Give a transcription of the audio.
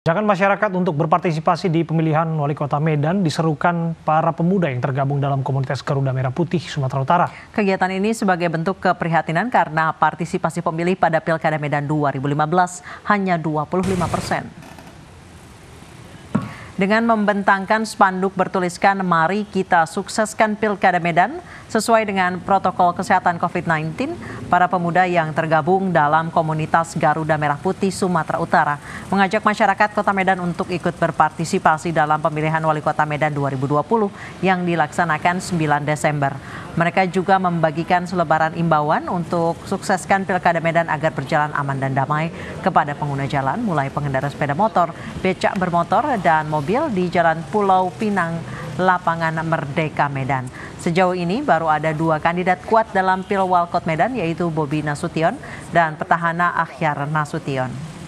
Ajakan masyarakat untuk berpartisipasi di pemilihan wali kota Medan diserukan para pemuda yang tergabung dalam komunitas Garuda Merah Putih Sumatera Utara. Kegiatan ini sebagai bentuk keprihatinan karena partisipasi pemilih pada Pilkada Medan 2015 hanya 25 persen dengan membentangkan spanduk bertuliskan Mari kita sukseskan Pilkada Medan sesuai dengan protokol kesehatan COVID-19 para pemuda yang tergabung dalam komunitas Garuda Merah Putih Sumatera Utara mengajak masyarakat Kota Medan untuk ikut berpartisipasi dalam pemilihan Wali Kota Medan 2020 yang dilaksanakan 9 Desember. Mereka juga membagikan selebaran imbauan untuk sukseskan Pilkada Medan agar berjalan aman dan damai kepada pengguna jalan, mulai pengendara sepeda motor, becak bermotor, dan mobil di Jalan Pulau Pinang, Lapangan Merdeka Medan. Sejauh ini baru ada dua kandidat kuat dalam Pilwalkot Medan, yaitu Bobi Nasution dan petahana Akhyar Nasution.